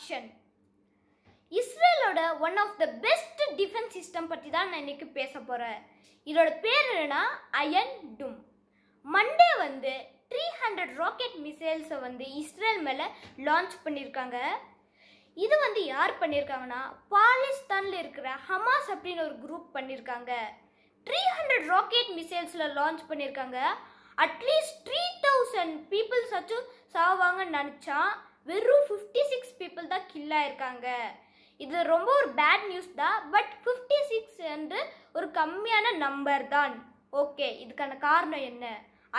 action இஸ்ரேலோட one of the best defence system பற்றி தான் நான் இன்னைக்கு பேச போகிறேன் இதோட பேர் என்னன்னா அயன் டும் மண்டே வந்து த்ரீ ஹண்ட்ரட் ராக்கெட் மிசைல்ஸை வந்து இஸ்ரேல் மேலே லான்ச் பண்ணியிருக்காங்க இது வந்து யார் பண்ணியிருக்காங்கன்னா பாலிஸ்தானில் இருக்கிற ஹமாஸ் அப்படின்னு ஒரு குரூப் பண்ணியிருக்காங்க த்ரீ ஹண்ட்ரட் ராக்கெட் மிசைல்ஸில் லான்ச் பண்ணியிருக்காங்க அட்லீஸ்ட் த்ரீ தௌசண்ட் பீப்புள்ஸ் ஆச்சும் சாவாங்கன்னு நினச்சான் வெறும் ஃபிஃப்டி சிக்ஸ் பீப்புள் தான் கில் ஆயிருக்காங்க இது ரொம்ப ஒரு பேட் நியூஸ் தான் பட் ஃபிஃப்டி சிக்ஸ் வந்து ஒரு கம்மியான நம்பர் தான் ஓகே இதுக்கான காரணம் என்ன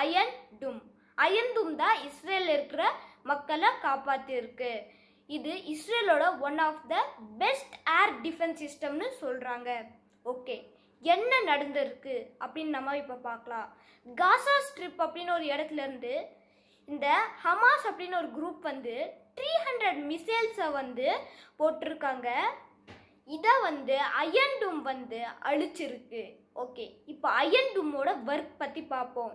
அயன் டும் அயன் தும் தான் இஸ்ரேல் இருக்கிற மக்களை காப்பாற்றியிருக்கு இது இஸ்ரேலோட one of the best air defence சிஸ்டம்னு சொல்கிறாங்க ஓகே என்ன நடந்திருக்கு அப்படின்னு நம்ம இப்போ பார்க்கலாம் காசா ஸ்ட்ரிப் அப்படின்னு ஒரு இடத்துல இருந்து இந்த ஹமாஸ் அப்படின்னு ஒரு குரூப் வந்து த்ரீ ஹண்ட்ரட் மிசைல்ஸை வந்து போட்டிருக்காங்க இதை வந்து அயன் டூம் வந்து அழிச்சிருக்கு ஓகே இப்போ அயன் டூமோட ஒர்க் பற்றி பார்ப்போம்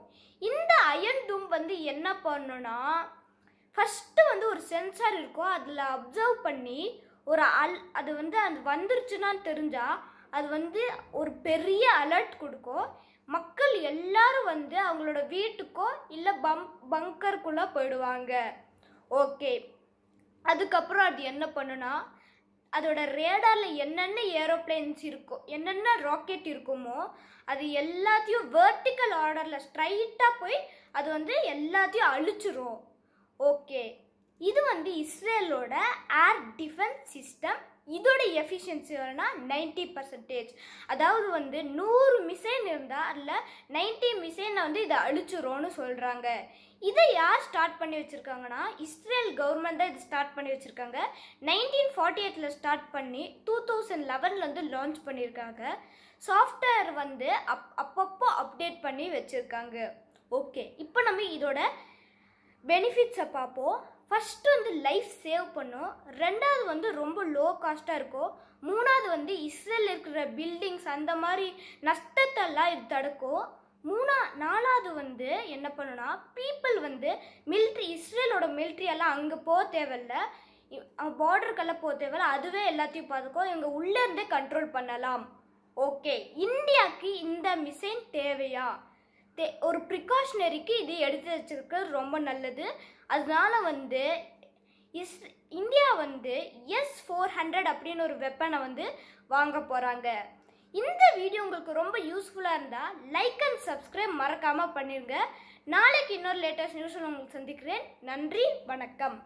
இந்த அயன் டூம் வந்து என்ன பண்ணுன்னா ஃபஸ்ட்டு வந்து ஒரு சென்சார் இருக்கும் அதில் அப்சர்வ் பண்ணி ஒரு அல் அது வந்து அது வந்துருச்சுன்னா தெரிஞ்சால் அது வந்து ஒரு பெரிய அலர்ட் கொடுக்கும் மக்கள் எல்லாரும் வந்து அவங்களோட வீட்டுக்கோ இல்லை பம் பங்கருக்குள்ளே போயிடுவாங்க ஓகே அதுக்கப்புறம் அது என்ன பண்ணுனா அதோட ரேடாரில் என்னென்ன ஏரோப்ளேன்ஸ் இருக்கோ என்னென்ன ராக்கெட் இருக்குமோ அது எல்லாத்தையும் வேர்டிக்கல் ஆர்டரில் ஸ்ட்ரைட்டாக போய் அது வந்து எல்லாத்தையும் அழிச்சிரும் ஓகே இது வந்து இஸ்ரேலோட ஏர் டிஃபென்ஸ் சிஸ்டம் இதோட எஃபிஷியன்சி வரும்னா நைன்ட்டி பர்சன்டேஜ் அதாவது வந்து நூறு மிசைன் இருந்தால் அதில் நைன்ட்டி மிசைனை வந்து இதை அழிச்சிரும்னு சொல்கிறாங்க இதை யார் ஸ்டார்ட் பண்ணி வச்சுருக்காங்கன்னா இஸ்ரேல் கவர்மெண்ட் தான் இது ஸ்டார்ட் பண்ணி வச்சுருக்காங்க நைன்டீன் ஃபார்ட்டி எயிட்டில் ஸ்டார்ட் பண்ணி டூ தௌசண்ட் லெவனில் வந்து லான்ச் பண்ணியிருக்காங்க சாஃப்ட்வேர் வந்து அப் அப்பப்போ அப்டேட் பண்ணி வச்சுருக்காங்க ஓகே இப்போ நம்ம இதோட பெனிஃபிட்ஸை பார்ப்போம் ஃபஸ்ட்டு வந்து லைஃப் சேவ் பண்ணும் ரெண்டாவது வந்து ரொம்ப லோ காஸ்ட்டாக இருக்கும் மூணாவது வந்து இஸ்ரேல் இருக்கிற பில்டிங்ஸ் அந்த மாதிரி நஷ்டத்தெல்லாம் இது தடுக்கும் மூணா நாலாவது வந்து என்ன பண்ணுன்னா பீப்புள் வந்து மில்ட்ரி இஸ்ரேலோட மிலிட்ரியெல்லாம் அங்கே போக தேவையில்ல பார்டருக்கெல்லாம் போக தேவையில்ல அதுவே எல்லாத்தையும் பார்த்துக்கும் இவங்க உள்ளேருந்தே கண்ட்ரோல் பண்ணலாம் ஓகே இந்தியாவுக்கு இந்த மிஷின் தேவையா தே ஒரு ப்ரிகாஷ்னரிக்கு இது எடுத்து வச்சுருக்கிறது ரொம்ப நல்லது அதனால் வந்து இஸ் இந்தியா வந்து எஸ் ஃபோர் ஹண்ட்ரட் அப்படின்னு ஒரு வெப்பனை வந்து வாங்க போகிறாங்க இந்த வீடியோ உங்களுக்கு ரொம்ப யூஸ்ஃபுல்லாக இருந்தால் லைக் அண்ட் சப்ஸ்கிரைப் மறக்காமல் பண்ணிடுங்க நாளைக்கு இன்னொரு லேட்டஸ்ட் நியூஸில் உங்களுக்கு சந்திக்கிறேன் நன்றி வணக்கம்